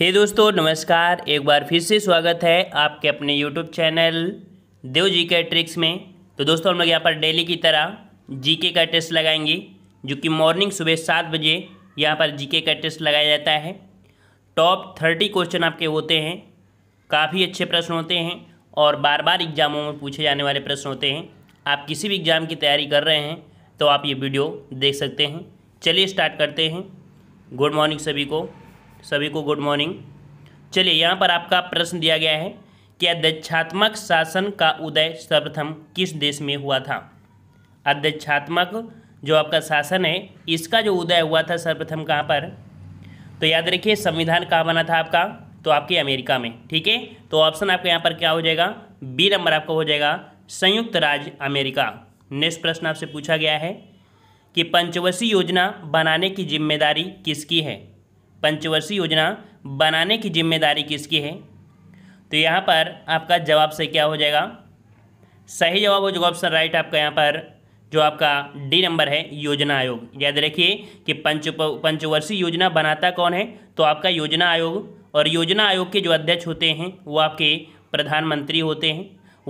हे दोस्तों नमस्कार एक बार फिर से स्वागत है आपके अपने यूट्यूब चैनल देव जी के ट्रिक्स में तो दोस्तों हम लोग यहाँ पर डेली की तरह जीके का टेस्ट लगाएंगे जो कि मॉर्निंग सुबह सात बजे यहाँ पर जीके का टेस्ट लगाया जाता है टॉप थर्टी क्वेश्चन आपके होते हैं काफ़ी अच्छे प्रश्न होते हैं और बार बार एग्ज़ामों में पूछे जाने वाले प्रश्न होते हैं आप किसी भी एग्ज़ाम की तैयारी कर रहे हैं तो आप ये वीडियो देख सकते हैं चलिए स्टार्ट करते हैं गुड मॉर्निंग सभी को सभी को गुड मॉर्निंग चलिए यहाँ पर आपका प्रश्न दिया गया है कि अध्यक्षात्मक शासन का उदय सर्वप्रथम किस देश में हुआ था अध्यक्षात्मक जो आपका शासन है इसका जो उदय हुआ था सर्वप्रथम कहाँ पर तो याद रखिए संविधान कहाँ बना था आपका तो आपके अमेरिका में ठीक है तो ऑप्शन आपका यहाँ पर क्या हो जाएगा बी नंबर आपका हो जाएगा संयुक्त राज्य अमेरिका नेक्स्ट प्रश्न आपसे पूछा गया है कि पंचवर्षीय योजना बनाने की जिम्मेदारी किसकी है पंचवर्षीय योजना बनाने की जिम्मेदारी किसकी है तो यहाँ पर आपका जवाब सही क्या हो जाएगा सही जवाब हो जाएगा ऑप्शन राइट आपका यहाँ पर जो आपका डी नंबर है योजना आयोग याद रखिए कि पंच पंचवर्षीय योजना बनाता कौन है तो आपका योजना आयोग और योजना आयोग के जो अध्यक्ष होते हैं वो आपके प्रधानमंत्री होते हैं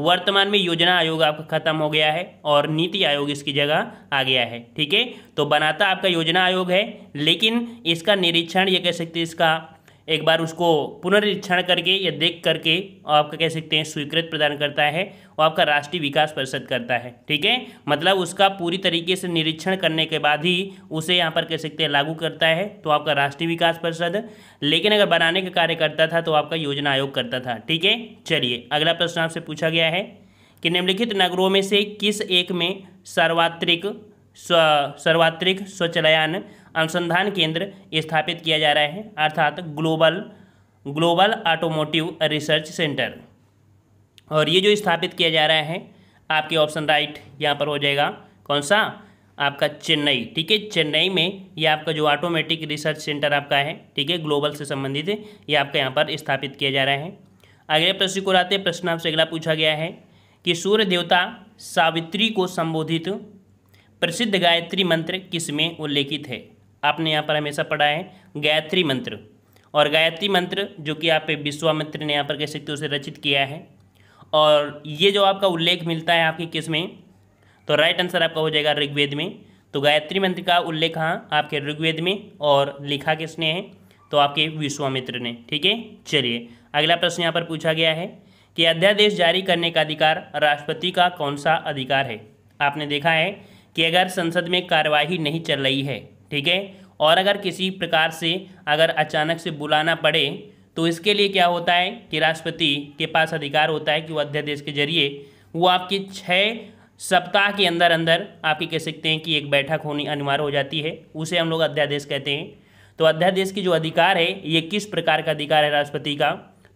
वर्तमान में योजना आयोग आपका खत्म हो गया है और नीति आयोग इसकी जगह आ गया है ठीक है तो बनाता आपका योजना आयोग है लेकिन इसका निरीक्षण ये कह सकते इसका एक बार उसको पुनरीक्षण करके या देख करके आपका कह सकते हैं स्वीकृत प्रदान करता है और आपका राष्ट्रीय विकास परिषद करता है ठीक है मतलब उसका पूरी तरीके से निरीक्षण करने के बाद ही उसे यहाँ पर कह सकते हैं लागू करता है तो आपका राष्ट्रीय विकास परिषद लेकिन अगर बनाने का कार्य करता था तो आपका योजना आयोग करता था ठीक है चलिए अगला प्रश्न आपसे पूछा गया है कि निम्नलिखित नगरों में से किस एक में सार्वत्रिक सर्वात्रिक स्वचलयान अनुसंधान केंद्र स्थापित किया जा रहा है अर्थात global global automotive research centre और ये जो स्थापित किया जा रहा है आपके ऑप्शन राइट यहाँ पर हो जाएगा कौन सा आपका चेन्नई ठीक है चेन्नई में ये आपका जो ऑटोमेटिक रिसर्च सेंटर आपका है ठीक है ग्लोबल से संबंधित है ये आपका यहाँ पर स्थापित किया जा रहा है अगले प्रश्न को लाते प्रश्न आपसे अगला पूछा गया है कि सूर्य देवता सावित्री को संबोधित प्रसिद्ध गायत्री मंत्र किसमें उल्लेखित है आपने यहाँ पर हमेशा पढ़ा है गायत्री मंत्र और गायत्री मंत्र जो कि आप विश्वामित्र ने यहाँ पर कह सकते हो उसे रचित किया है और ये जो आपका उल्लेख मिलता है आपके किस में तो राइट आंसर आपका हो जाएगा ऋग्वेद में तो गायत्री मंत्र का उल्लेख हाँ आपके ऋग्वेद में और लिखा किसने है तो आपके विश्वामित्र ने ठीक है चलिए अगला प्रश्न यहाँ पर पूछा गया है कि अध्यादेश जारी करने का अधिकार राष्ट्रपति का कौन सा अधिकार है आपने देखा है कि अगर संसद में कार्यवाही नहीं चल रही है ठीक है और अगर किसी प्रकार से अगर अचानक से बुलाना पड़े तो इसके लिए क्या होता है कि राष्ट्रपति के पास अधिकार होता है कि वो अध्यादेश के जरिए वो आपकी छः सप्ताह के अंदर अंदर आपकी कह सकते हैं कि एक बैठक होनी अनिवार्य हो जाती है उसे हम लोग अध्यादेश कहते हैं तो अध्यादेश की जो अधिकार है ये किस प्रकार का अधिकार है राष्ट्रपति का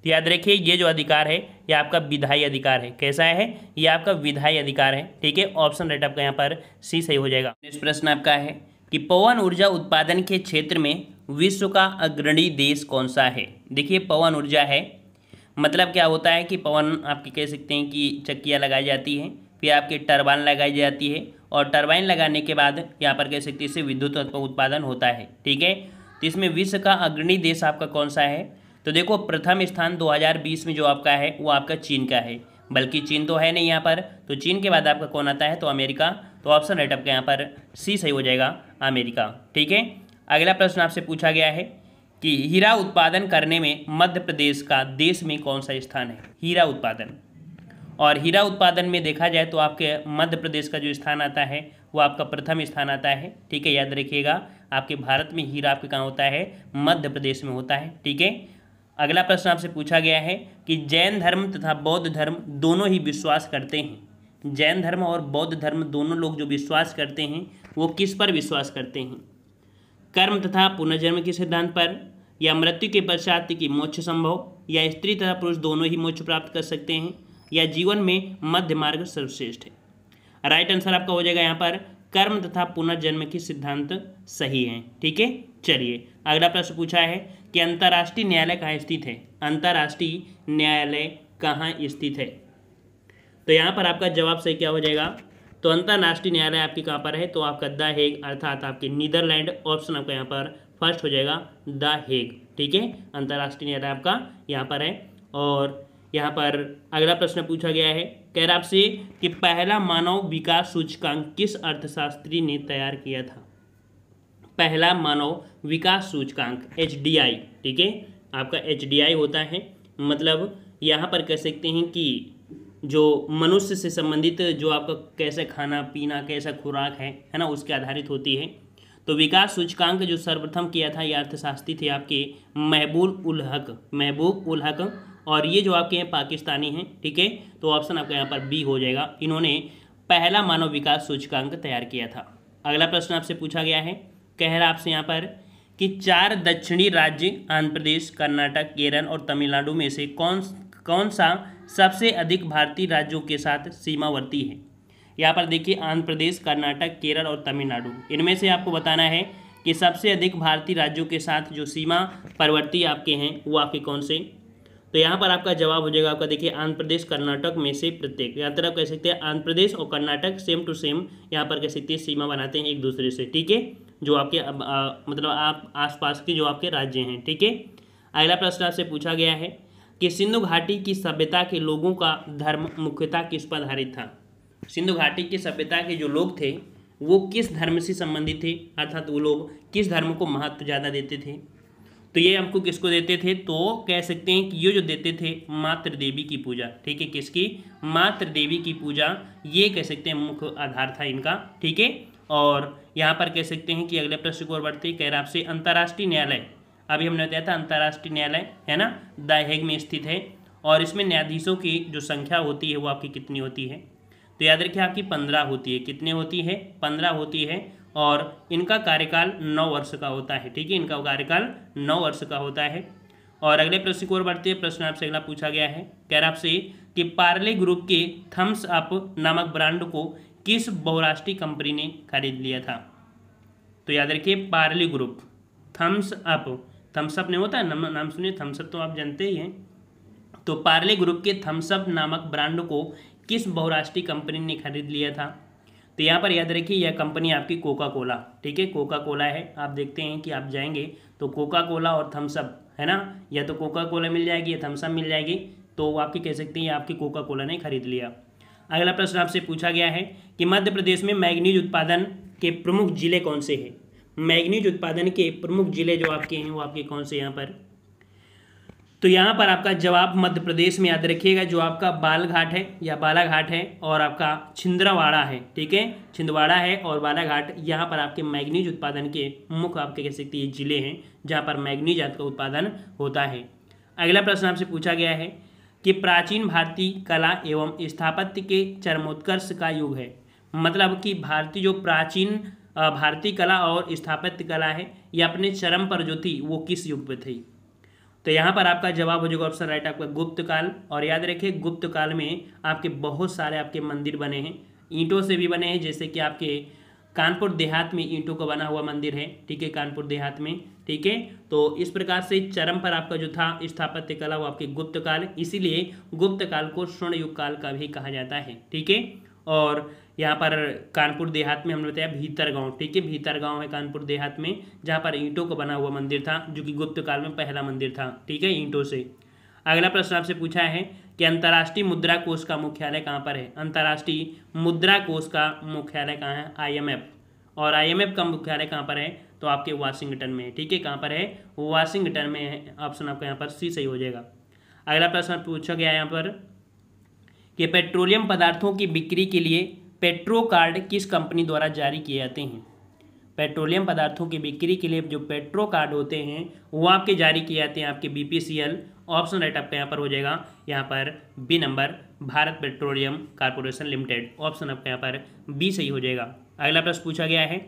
तो याद रखिए ये जो अधिकार है ये आपका विधायी अधिकार है कैसा है ये आपका विधायी अधिकार है ठीक है ऑप्शन राइट आपका यहाँ पर सी सही हो जाएगा नेक्स्ट प्रश्न आपका है कि पवन ऊर्जा उत्पादन के क्षेत्र में विश्व का अग्रणी देश कौन सा है देखिए पवन ऊर्जा है मतलब क्या होता है कि पवन आपके कह सकते हैं कि चक्कियाँ लगाई जाती हैं फिर आपकी टर्बाइन लगाई जाती है और टर्बाइन लगाने के बाद यहाँ पर कह सकते हैं इससे विद्युत उत्पादन होता है ठीक है तो इसमें विश्व का अग्रणी देश आपका कौन सा है तो देखो प्रथम स्थान 2020 में जो आपका है वो आपका चीन का है बल्कि चीन तो है नहीं यहाँ पर तो चीन के बाद आपका कौन आता है तो अमेरिका तो ऑप्शन राइट आपका यहाँ पर सी सही हो जाएगा अमेरिका ठीक है अगला प्रश्न आपसे पूछा गया है कि हीरा उत्पादन करने में मध्य प्रदेश का देश में कौन सा स्थान है हीरा उत्पादन और हीरा उत्पादन में देखा जाए तो आपके मध्य प्रदेश का जो स्थान आता है वो आपका प्रथम स्थान आता है ठीक है याद रखिएगा आपके भारत में हीरा आपके कहाँ होता है मध्य प्रदेश में होता है ठीक है अगला प्रश्न आपसे पूछा गया है कि जैन धर्म तथा बौद्ध धर्म दोनों ही विश्वास करते हैं जैन धर्म और बौद्ध धर्म दोनों लोग जो विश्वास करते हैं वो किस पर विश्वास करते हैं कर्म तथा पुनर्जन्म के सिद्धांत पर या मृत्यु के पश्चात की मोक्ष संभव या स्त्री तथा पुरुष दोनों ही मोक्ष प्राप्त कर सकते हैं या जीवन में मध्य मार्ग सर्वश्रेष्ठ है राइट आंसर आपका हो जाएगा यहाँ पर कर्म तथा पुनर्जन्म के सिद्धांत सही हैं ठीक है चलिए अगला प्रश्न पूछा है कि अंतर्राष्ट्रीय न्यायालय कहाँ स्थित है अंतर्राष्ट्रीय न्यायालय कहाँ स्थित है तो यहाँ पर आपका जवाब सही क्या हो जाएगा तो अंतर्राष्ट्रीय न्यायालय आपके कहाँ पर है तो आपका द हेग अर्थात आपके नीदरलैंड ऑप्शन आपका यहाँ पर फर्स्ट हो जाएगा द हेग ठीक है अंतर्राष्ट्रीय न्यायालय आपका यहाँ पर है और यहाँ पर अगला प्रश्न पूछा गया है कह रहा आपसे कि पहला मानव विकास सूचकांक किस अर्थशास्त्री ने तैयार किया था पहला मानव विकास सूचकांक एच ठीक है आपका एच होता है मतलब यहाँ पर कह सकते हैं कि जो मनुष्य से संबंधित जो आपका कैसे खाना पीना कैसा खुराक है है ना उसके आधारित होती है तो विकास सूचकांक जो सर्वप्रथम किया था ये अर्थशास्त्री थे आपके महबूब उल हक महबूब उल हक और ये जो आपके हैं पाकिस्तानी हैं ठीक है ठीके? तो ऑप्शन आपका यहाँ पर बी हो जाएगा इन्होंने पहला मानव विकास सूचकांक तैयार किया था अगला प्रश्न आपसे पूछा गया है कह रहा आपसे यहाँ पर कि चार दक्षिणी राज्य आंध्र प्रदेश कर्नाटक केरल और तमिलनाडु में से कौन कौन सा सबसे अधिक भारतीय राज्यों के साथ सीमावर्ती है यहाँ पर देखिए आंध्र प्रदेश कर्नाटक केरल और तमिलनाडु इनमें से आपको बताना है कि सबसे अधिक भारतीय राज्यों के साथ जो सीमा परवर्ती आपके हैं वो आपके कौन से तो यहाँ पर आपका जवाब हो जाएगा आपका देखिए आंध्र प्रदेश कर्नाटक में से प्रत्येक यहाँ तरफ कह सकते हैं आंध्र प्रदेश और कर्नाटक सेम टू सेम यहाँ पर कह सकते हैं सीमा बनाते हैं एक दूसरे से ठीक है जो आपके अब, आ, मतलब आप आसपास के जो आपके राज्य हैं ठीक है अगला प्रश्न आपसे पूछा गया है कि सिंधु घाटी की सभ्यता के लोगों का धर्म मुख्यता किस पर आधारित था सिंधु घाटी की सभ्यता के जो लोग थे वो किस धर्म से संबंधित थे अर्थात वो लोग किस धर्म को महत्व ज़्यादा देते थे तो ये हमको किसको देते थे तो कह सकते हैं कि ये जो देते थे मातृ देवी की पूजा ठीक है किसकी मातृ देवी की पूजा ये कह सकते हैं मुख्य आधार था इनका ठीक है और यहाँ पर कह सकते हैं कि अगले प्रश्न को बढ़ते कह रहा आपसे अंतर्राष्ट्रीय न्यायालय अभी हमने बताया था अंतर्राष्ट्रीय न्यायालय है ना दाहेग में स्थित है और इसमें न्यायाधीशों की जो संख्या होती है वो आपकी कितनी होती है तो याद रखिए आपकी पंद्रह होती है कितने होती है पंद्रह होती है और इनका कार्यकाल नौ वर्ष का होता है ठीक है इनका कार्यकाल नौ वर्ष का होता है और अगले प्रश्न की ओर बढ़ते हैं प्रश्न आपसे अगला पूछा गया है कह रहा आपसे कि पार्ले ग्रुप के थम्स अप नामक ब्रांड को किस बहुराष्ट्रीय कंपनी ने खरीद लिया था तो याद रखिए Parle group Thums Up Thums Up नहीं होता है नाम, नाम सुनिए थम्स अप तो आप जानते ही हैं तो पार्ले ग्रुप के थम्स अप नामक ब्रांड को किस बहुराष्ट्रीय कंपनी ने खरीद लिया था तो यहाँ पर याद रखिए यह कंपनी आपकी कोका कोला ठीक है कोका कोला है आप देखते हैं कि आप जाएंगे तो कोका कोला और थम्सअप है ना या तो कोका कोला मिल जाएगी या थम्सअप मिल जाएगी तो वो आपके कह सकते हैं आपकी कोका कोला ने खरीद लिया अगला प्रश्न आपसे पूछा गया है कि मध्य प्रदेश में मैग्नीज उत्पादन के प्रमुख जिले कौन से हैं मैग्नीज उत्पादन के प्रमुख जिले जो आपके हैं वो आपके कौन से यहाँ पर तो यहाँ पर आपका जवाब मध्य प्रदेश में याद रखिएगा जो आपका बालघाट है या बालाघाट है और आपका छिंद्रावाड़ा है ठीक है छिंदवाड़ा है और बालाघाट यहाँ पर आपके मैग्नीज उत्पादन के मुख्य आपके कह सकते हैं जिले हैं जहाँ पर मैग्नीज आपका उत्पादन होता है अगला प्रश्न आपसे पूछा गया है कि प्राचीन भारतीय कला एवं स्थापत्य के चरमोत्कर्ष का युग है मतलब कि भारतीय जो प्राचीन भारतीय कला और स्थापत्य कला है या अपने चरम पर जो थी वो किस युग पर थी तो यहाँ पर आपका जवाब हो जाएगा ऑप्शन राइट आपका गुप्त काल और याद रखिए गुप्त काल में आपके बहुत सारे आपके मंदिर बने हैं ईंटों से भी बने हैं जैसे कि आपके कानपुर देहात में ईंटों का बना हुआ मंदिर है ठीक है कानपुर देहात में ठीक है तो इस प्रकार से चरम पर आपका जो था स्थापत्य कला वो आपके गुप्त काल इसीलिए गुप्त काल को स्वर्ण युग काल का भी कहा जाता है ठीक है और यहाँ पर कानपुर देहात में हमने बताया भीतर गांव ठीक है भीतर गांव है कानपुर देहात में जहाँ पर ईंटों का बना हुआ मंदिर था जो कि गुप्त काल में पहला मंदिर था ठीक है ईंटों से अगला प्रश्न आपसे पूछा है कि अंतर्राष्ट्रीय मुद्रा कोष का मुख्यालय कहाँ पर है अंतर्राष्ट्रीय मुद्रा कोष का मुख्यालय कहाँ है आई और आई का मुख्यालय कहाँ पर है तो आपके वाशिंगटन में है ठीक है कहाँ पर है वाशिंगटन में है ऑप्शन आपका यहाँ पर सी सही हो जाएगा अगला प्रश्न पूछा गया यहाँ पर कि पेट्रोलियम पदार्थों की बिक्री के लिए पेट्रो कार्ड किस कंपनी द्वारा जारी किए जाते हैं पेट्रोलियम पदार्थों की बिक्री के लिए जो पेट्रो कार्ड होते हैं वो आपके जारी किए जाते हैं आपके बी ऑप्शन राइट आपका यहाँ पर हो जाएगा यहाँ पर B number Bharat petroleum corporation limited option आपका यहाँ पर बी सही हो जाएगा अगला प्रश्न पूछा गया है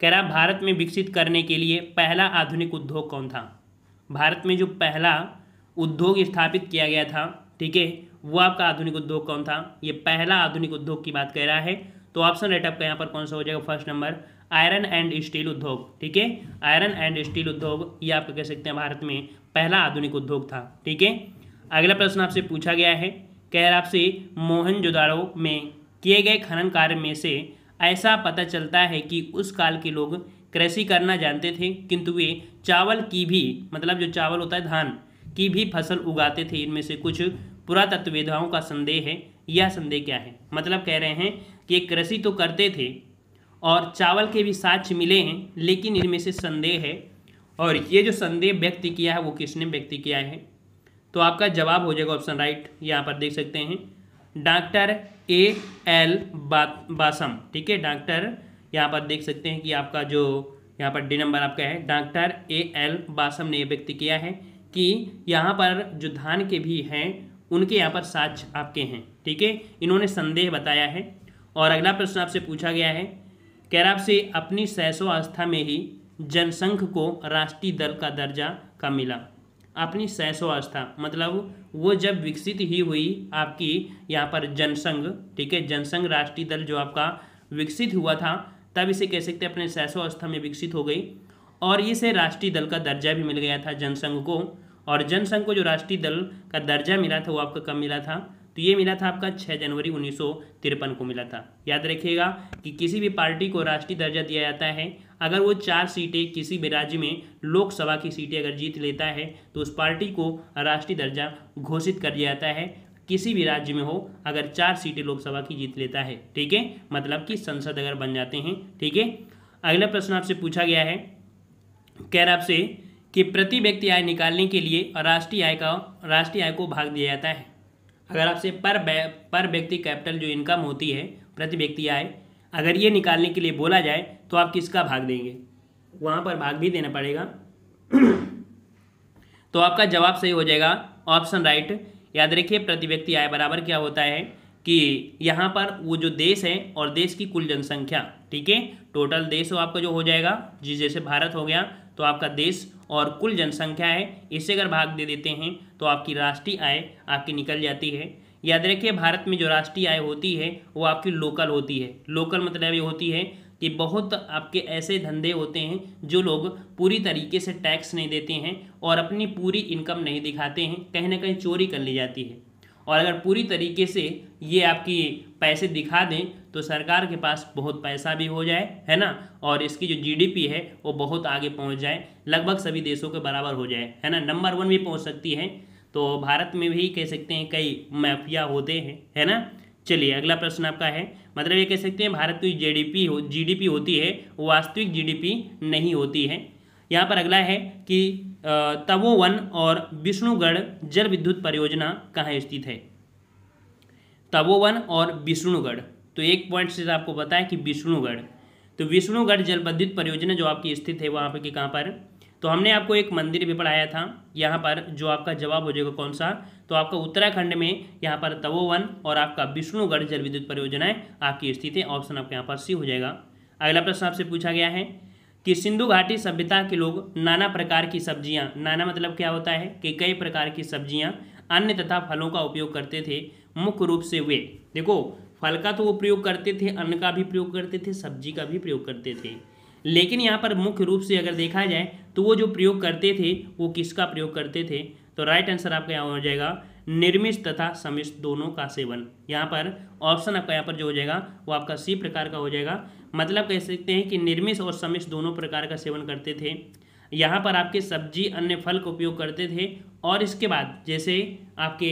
कह रहा भारत में विकसित करने के लिए पहला आधुनिक उद्योग कौन था भारत में जो पहला उद्योग स्थापित किया गया था ठीक है वो आपका आधुनिक उद्योग कौन था ये पहला आधुनिक उद्योग की बात कह रहा है तो ऑप्शन राइट आपका यहाँ पर कौन सा हो जाएगा first number iron and steel उद्योग ठीक है आयरन एंड स्टील उद्योग ये आप कह सकते हैं भारत में पहला आधुनिक उद्योग था ठीक है अगला प्रश्न आपसे पूछा गया है कह रहा आपसे मोहन में किए गए खनन कार्य में से ऐसा पता चलता है कि उस काल के लोग कृषि करना जानते थे किंतु वे चावल की भी मतलब जो चावल होता है धान की भी फसल उगाते थे इनमें से कुछ पुरातत्ववेदाओं का संदेह है यह संदेह क्या है मतलब कह रहे हैं कि कृषि तो करते थे और चावल के भी साक्ष मिले हैं लेकिन इनमें से संदेह है और ये जो संदेह व्यक्त किया है वो किसने व्यक्त किया है तो आपका जवाब हो जाएगा ऑप्शन राइट यहाँ पर देख सकते हैं डॉक्टर ए एल बा, बासम ठीक है डॉक्टर यहाँ पर देख सकते हैं कि आपका जो यहाँ पर डी नंबर आपका है डॉक्टर ए एल बासम ने व्यक्त किया है कि यहाँ पर जो धान के भी हैं उनके यहाँ पर साक्ष आपके हैं ठीक है इन्होंने संदेह बताया है और अगला प्रश्न आपसे पूछा गया है कह रहा आपसे अपनी सैसो आस्था में ही जनसंघ को राष्ट्रीय दल का दर्जा का मिला अपनी सैसो आस्था मतलब वो जब विकसित ही हुई आपकी यहाँ पर जनसंघ ठीक है जनसंघ राष्ट्रीय दल जो आपका विकसित हुआ था तब इसे कह सकते अपने सैसो आस्था में विकसित हो गई और इसे राष्ट्रीय दल का दर्जा भी मिल गया था जनसंघ को और जनसंघ को जो राष्ट्रीय दल का दर्जा मिला था वो आपका कब मिला था तो ये मिला था आपका 6 जनवरी उन्नीस को मिला था याद रखिएगा कि किसी भी पार्टी को राष्ट्रीय दर्जा दिया जाता है अगर वो चार सीटें किसी भी राज्य में लोकसभा की सीटें अगर जीत लेता है तो उस पार्टी को राष्ट्रीय दर्जा घोषित कर दिया जाता है किसी भी राज्य में हो अगर चार सीटें लोकसभा की जीत लेता है ठीक है मतलब कि संसद अगर बन जाते हैं ठीक है अगला प्रश्न आपसे पूछा गया है कह रहा आपसे कि प्रति व्यक्ति आय निकालने के लिए राष्ट्रीय आय का राष्ट्रीय आय को भाग दिया जाता है अगर आपसे पर पर व्यक्ति कैपिटल जो इनकम होती है प्रति व्यक्ति आय अगर ये निकालने के लिए बोला जाए तो आप किसका भाग देंगे वहाँ पर भाग भी देना पड़ेगा तो आपका जवाब सही हो जाएगा ऑप्शन राइट याद रखिए प्रति व्यक्ति आय बराबर क्या होता है कि यहाँ पर वो जो देश है और देश की कुल जनसंख्या ठीक है टोटल देश आपका जो हो जाएगा जी जैसे भारत हो गया तो आपका देश और कुल जनसंख्या है इसे अगर भाग दे देते हैं तो आपकी राष्ट्रीय आय आपकी निकल जाती है याद रखिए भारत में जो राष्ट्रीय आय होती है वो आपकी लोकल होती है लोकल मतलब ये होती है कि बहुत आपके ऐसे धंधे होते हैं जो लोग पूरी तरीके से टैक्स नहीं देते हैं और अपनी पूरी इनकम नहीं दिखाते हैं कहीं ना कहीं चोरी कर ली जाती है और अगर पूरी तरीके से ये आपकी पैसे दिखा दें तो सरकार के पास बहुत पैसा भी हो जाए है ना और इसकी जो जीडीपी है वो बहुत आगे पहुंच जाए लगभग सभी देशों के बराबर हो जाए है ना नंबर वन भी पहुंच सकती है तो भारत में भी कह सकते हैं कई माफिया होते हैं है ना चलिए अगला प्रश्न आपका है मतलब ये कह सकते हैं भारत की जीडीपी हो जीडीपी होती है वास्तविक जीडीपी नहीं होती है यहाँ पर अगला है कि तवोवन और विष्णुगढ़ जल विद्युत परियोजना कहाँ स्थित है तवोवन और विष्णुगढ़ तो एक पॉइंट से आपको बताया कि विष्णुगढ़ तो विष्णुगढ़ जल विद्युत परियोजना जो आपकी स्थित है वहाँ पर कि कहाँ पर तो हमने आपको एक मंदिर भी पढ़ाया था यहाँ पर जो आपका जवाब हो जाएगा कौन सा तो आपका उत्तराखंड में यहाँ पर तवोवन और आपका विष्णुगढ़ जल विद्युत परियोजनाएं आपकी स्थित है ऑप्शन आपके यहाँ पर सी हो जाएगा अगला प्रश्न आपसे पूछा गया है कि सिंधु घाटी सभ्यता के लोग नाना प्रकार की सब्जियाँ नाना मतलब क्या होता है कि कई प्रकार की सब्जियाँ अन्य तथा फलों का उपयोग करते थे मुख्य रूप से वे देखो फल का तो वो प्रयोग करते थे अन्न का भी प्रयोग करते थे सब्जी का भी प्रयोग करते थे लेकिन यहाँ पर मुख्य रूप से अगर देखा जाए तो वो जो प्रयोग करते थे वो किसका प्रयोग करते थे तो राइट आंसर आपका यहाँ हो जाएगा निर्मिष तथा समिष दोनों का सेवन यहाँ पर ऑप्शन आपका यहाँ पर जो हो जाएगा वो आपका सी प्रकार का हो जाएगा मतलब कह सकते हैं कि निर्मिष और समिष दोनों प्रकार का सेवन करते थे यहाँ पर आपके सब्जी अन्य फल का उपयोग करते थे और इसके बाद जैसे आपके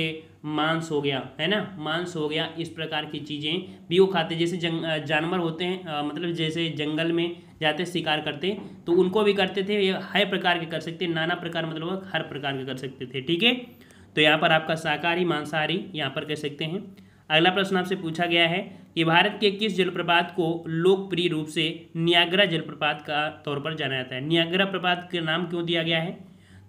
मांस हो गया है ना मांस हो गया इस प्रकार की चीज़ें भी वो खाते जैसे जंग जानवर होते हैं आ, मतलब जैसे जंगल में जाते शिकार करते तो उनको भी करते थे ये हर प्रकार के कर सकते नाना प्रकार मतलब हर प्रकार के कर सकते थे ठीक है तो यहाँ पर आपका शाकाहारी मांसाहारी यहाँ पर कह सकते हैं अगला प्रश्न आपसे पूछा गया है कि भारत के किस जलप्रपात को लोकप्रिय रूप से नियाग्रा जलप्रपात का तौर पर जाना जाता है नियाग्रा प्रपात का नाम क्यों दिया गया है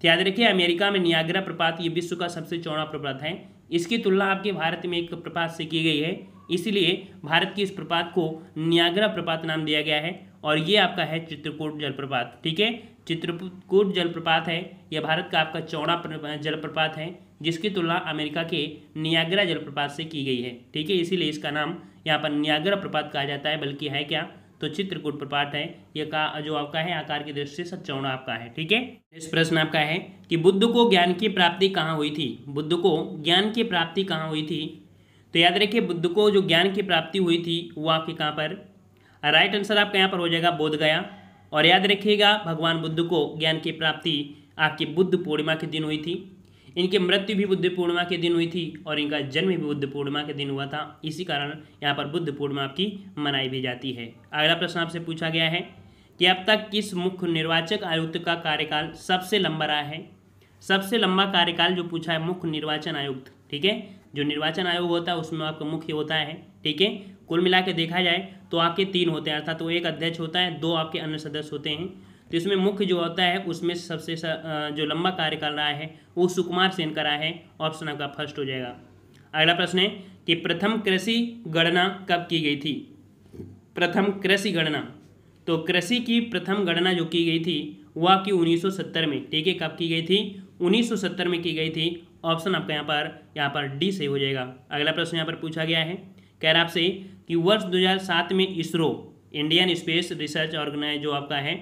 तो याद रखिए अमेरिका में नियाग्रा प्रपात ये विश्व का सबसे चौड़ा प्रपात है इसकी तुलना आपके भारत में एक प्रपात से की गई है इसीलिए भारत के इस प्रपात को नियाग्रा प्रपात नाम दिया गया है और ये आपका है चित्रकूट जलप्रपात ठीक है चित्रकूट जलप्रपात है यह भारत का आपका चौड़ा जलप्रपात है जिसकी तुलना अमेरिका के नियाग्रा जलप्रपात से की गई है ठीक है इसीलिए इसका नाम यहाँ पर नियाग्रा प्रपात कहा जाता है बल्कि है क्या तो चित्रकूट प्रपात है ये का जो आपका है आकार की दृष्टि से सच्चौड़ा आपका है ठीक है नेक्स्ट प्रश्न आपका है कि बुद्ध को ज्ञान की प्राप्ति कहाँ हुई थी बुद्ध को ज्ञान की प्राप्ति कहाँ हुई थी तो याद रखिए बुद्ध को जो ज्ञान की प्राप्ति हुई थी वो आपके कहाँ पर राइट आंसर आपका यहाँ पर हो जाएगा बोध गया और याद रखिएगा भगवान बुद्ध को ज्ञान की प्राप्ति आपकी बुद्ध पूर्णिमा के दिन हुई थी इनकी मृत्यु भी बुद्ध पूर्णिमा के दिन हुई थी और इनका जन्म भी बुद्ध पूर्णिमा के दिन हुआ था इसी कारण यहाँ पर बुद्ध पूर्णिमा आपकी मनाई भी जाती है अगला प्रश्न आपसे पूछा गया है कि अब तक किस मुख्य निर्वाचक आयुक्त का कार्यकाल सबसे लंबा रहा है सबसे लंबा कार्यकाल जो पूछा है मुख्य निर्वाचन आयुक्त ठीक है जो निर्वाचन आयोग होता है उसमें आपका मुख्य होता है ठीक है कुल मिला के देखा जाए तो आपके तीन होते हैं अर्थात तो एक अध्यक्ष होता है दो आपके अन्य सदस्य होते हैं तो इसमें मुख्य जो होता है उसमें सबसे जो लंबा कार्यकाल रहा है वो सुकुमार सेन का रहा है ऑप्शन आपका फर्स्ट हो जाएगा अगला प्रश्न है कि प्रथम कृषि गणना कब की गई थी प्रथम कृषि गणना तो कृषि की प्रथम गणना जो की गई थी वह आपकी 1970 में ठीक है कब की गई थी 1970 में की गई थी ऑप्शन आपका यहाँ पर यहाँ पर डी सही हो जाएगा अगला प्रश्न यहाँ पर पूछा गया है कह रहा आपसे कि वर्ष 2007 में ISRO Indian space research organise जो आपका है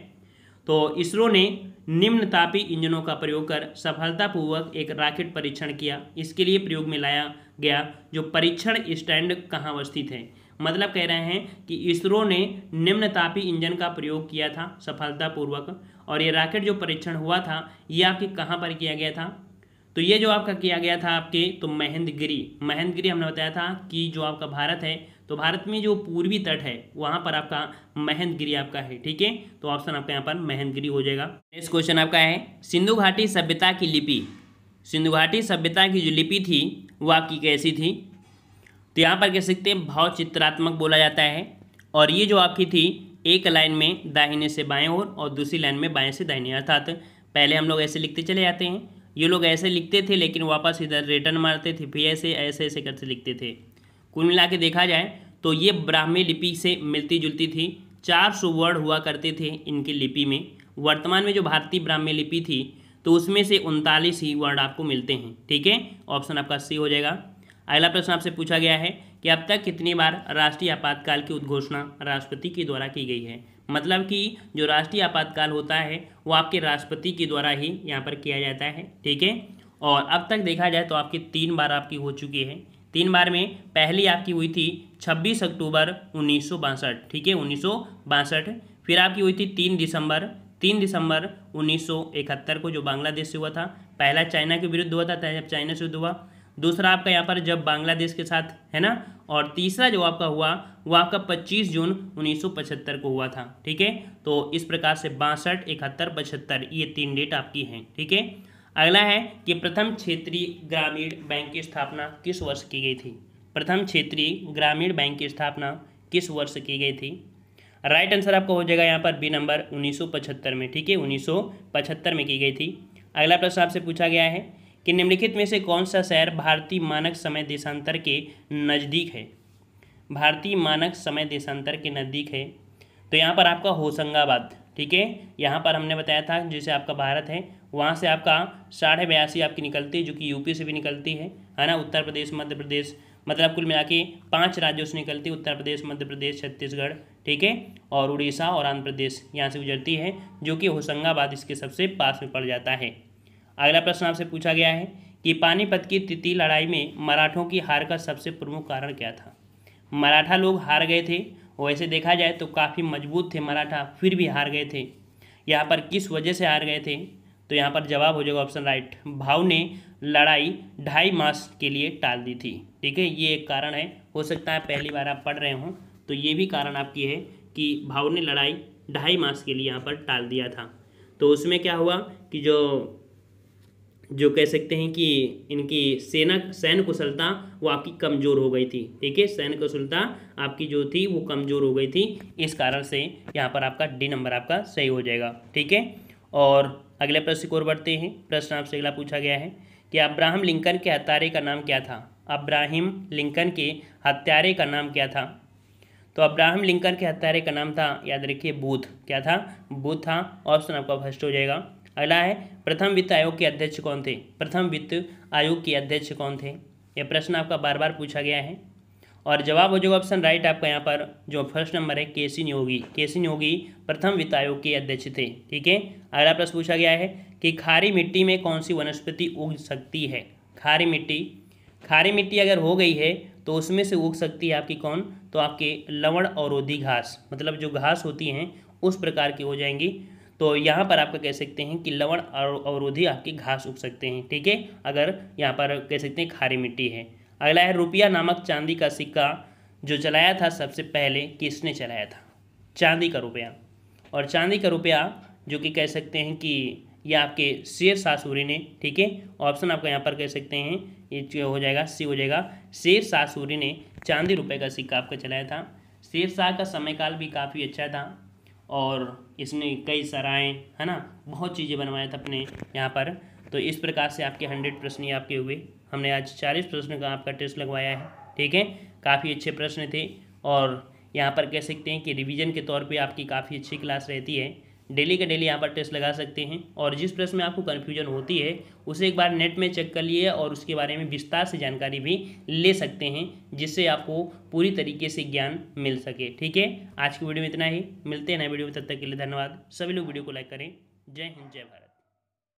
तो इसरो ने निम्न तापी इंजनों का प्रयोग कर सफलतापूर्वक एक रॉकेट परीक्षण किया इसके लिए प्रयोग में लाया गया जो परीक्षण स्टैंड कहाँ अवस्थित है मतलब कह रहे हैं कि इसरो ने निम्न तापी इंजन का प्रयोग किया था सफलतापूर्वक और ये रॉकेट जो परीक्षण हुआ था ये आपके कहाँ पर किया गया था तो ये जो आपका किया गया था आपके तो महेंद्रगिरी महेंद्रगिरी हमने बताया था कि जो आपका भारत है तो भारत में जो पूर्वी तट है वहाँ पर आपका महेंद्रगिरी आपका है ठीक है तो ऑप्शन आपका यहाँ पर महेंद्रगिरी हो जाएगा नेक्स्ट क्वेश्चन आपका है सिंधु घाटी सभ्यता की लिपि सिंधु घाटी सभ्यता की जो लिपि थी वो आपकी कैसी थी तो यहाँ पर कह सकते हैं भाव चित्रात्मक बोला जाता है और ये जो आपकी थी एक लाइन में दाहिने से बाएं ओर और, और दूसरी लाइन में बाएं से दाहिने अर्थात पहले हम लोग ऐसे लिखते चले जाते हैं ये लोग ऐसे लिखते थे लेकिन वापस इधर रिटर्न मारते थे फिर ऐसे ऐसे ऐसे करके लिखते थे कुल मिला के देखा जाए तो ये ब्राह्मी लिपि से मिलती जुलती थी चार सौ वर्ड हुआ करते थे इनकी लिपि में वर्तमान में जो भारतीय ब्राह्मी लिपि थी तो उसमें से उनतालीस ही वर्ड आपको मिलते हैं ठीक है ऑप्शन आपका सी हो जाएगा अगला प्रश्न आपसे पूछा गया है कि अब तक कितनी बार राष्ट्रीय आपातकाल की उद्घोषणा राष्ट्रपति के द्वारा की गई है मतलब कि जो राष्ट्रीय आपातकाल होता है वो आपके राष्ट्रपति के द्वारा ही यहाँ पर किया जाता है ठीक है और अब तक देखा जाए तो आपकी तीन बार आपकी हो चुकी है तीन बार में पहली आपकी हुई थी 26 अक्टूबर उन्नीस ठीक है उन्नीस फिर आपकी हुई थी तीन दिसंबर तीन दिसंबर 1971 को जो बांग्लादेश से हुआ था पहला चाइना के विरुद्ध हुआ था जब चाइना से युद्ध हुआ दूसरा आपका यहाँ पर जब बांग्लादेश के साथ है ना और तीसरा जो आपका हुआ वो आपका 25 जून 1975 को हुआ था ठीक है तो इस प्रकार से बासठ इकहत्तर पचहत्तर ये तीन डेट आपकी हैं ठीक है थीके? अगला है कि प्रथम क्षेत्रीय ग्रामीण बैंक की स्थापना किस वर्ष की गई थी प्रथम क्षेत्रीय ग्रामीण बैंक की स्थापना किस वर्ष की गई थी राइट आंसर आपका हो जाएगा यहाँ पर बी नंबर 1975 में ठीक है 1975 में की गई थी अगला प्रश्न आपसे पूछा गया है कि निम्नलिखित में से कौन सा शहर भारतीय मानक समय देशांतर के नज़दीक है भारतीय मानक समय देशांतर के नज़दीक है तो यहाँ पर आपका होशंगाबाद ठीक है यहाँ पर हमने बताया था जैसे आपका भारत है वहाँ से आपका साढ़े बयासी आपकी निकलती है जो कि यूपी से भी निकलती है है ना उत्तर प्रदेश मध्य प्रदेश मतलब कुल मिला के पाँच राज्यों से निकलती है उत्तर प्रदेश मध्य प्रदेश छत्तीसगढ़ ठीक है और उड़ीसा और आंध्र प्रदेश यहाँ से गुजरती है जो कि होशंगाबाद इसके सबसे पास में पड़ जाता है अगला प्रश्न आपसे पूछा गया है कि पानीपत की तिथि लड़ाई में मराठों की हार का सबसे प्रमुख कारण क्या था मराठा लोग हार गए थे वैसे देखा जाए तो काफ़ी मजबूत थे मराठा फिर भी हार गए थे यहाँ पर किस वजह से हार गए थे तो यहाँ पर जवाब हो जाएगा ऑप्शन राइट भाव ने लड़ाई ढाई मास के लिए टाल दी थी ठीक है ये एक कारण है हो सकता है पहली बार आप पढ़ रहे हों तो ये भी कारण आपकी है कि भाव ने लड़ाई ढाई मास के लिए यहाँ पर टाल दिया था तो उसमें क्या हुआ कि जो जो कह सकते हैं कि इनकी सेना सैन्य कुशलता वो आपकी कमज़ोर हो गई थी ठीक है सैन्य कुशलता आपकी जो थी वो कमज़ोर हो गई थी इस कारण से यहाँ पर आपका डी नंबर आपका सही हो जाएगा ठीक है और अगले प्रश्न की ओर बढ़ते हैं प्रश्न आपसे अगला पूछा गया है कि अब्राहम लिंकन के हत्यारे का नाम क्या था अब्राहिम लिंकन के हत्यारे का नाम क्या था तो अब्राहम लिंकन के हत्यारे का नाम था याद रखिए बूथ क्या था बूथ था ऑप्शन आपका फर्स्ट हो जाएगा अगला है प्रथम वित्त आयोग के अध्यक्ष कौन थे प्रथम वित्त आयोग के अध्यक्ष कौन थे यह प्रश्न आपका बार बार पूछा गया है और जवाब हो जाएगा ऑप्शन राइट आपका यहाँ पर जो फर्स्ट नंबर है केसी न्योगी केसी न्योगी प्रथम वित्त आयोग के अध्यक्ष थे ठीक है अगला प्रश्न पूछा गया है कि खारी मिट्टी में कौन सी वनस्पति उग सकती है खारी मिट्टी खारी मिट्टी अगर हो गई है तो उसमें से उग सकती है आपकी कौन तो आपके लवण और घास मतलब जो घास होती हैं उस प्रकार की हो जाएंगी तो यहाँ पर आपका कह सकते हैं कि लवण अवरोधी आपकी घास उग सकते हैं ठीक है अगर यहाँ पर कह सकते हैं खारी मिट्टी है अगला है रुपया नामक चांदी का सिक्का जो चलाया था सबसे पहले किसने चलाया था चांदी का रुपया और चांदी का रुपया जो कि कह सकते हैं कि यह आपके शेर शाह सूरी ने ठीक है ऑप्शन आपका यहाँ पर कह सकते हैं ये हो जाएगा सी हो जाएगा शेर शाह सूरी ने चांदी रुपये का सिक्का आपका चलाया था शेर शाह का समय काल भी काफ़ी अच्छा था और इसमें कई सराय है ना बहुत चीज़ें बनवाया था अपने यहाँ पर तो इस प्रकार से आपके हंड्रेड प्रश्न ये आपके हुए हमने आज चालीस प्रश्न का आपका टेस्ट लगवाया है ठीक है काफ़ी अच्छे प्रश्न थे और यहाँ पर कह सकते हैं कि रिवीजन के तौर पे आपकी काफ़ी अच्छी क्लास रहती है डेली का डेली यहाँ पर टेस्ट लगा सकते हैं और जिस प्रश्न में आपको कन्फ्यूजन होती है उसे एक बार नेट में चेक कर लिए और उसके बारे में विस्तार से जानकारी भी ले सकते हैं जिससे आपको पूरी तरीके से ज्ञान मिल सके ठीक है आज की वीडियो में इतना ही मिलते हैं नए वीडियो में तब तक के लिए धन्यवाद सभी लोग वीडियो को लाइक करें जय हिंद जय भारत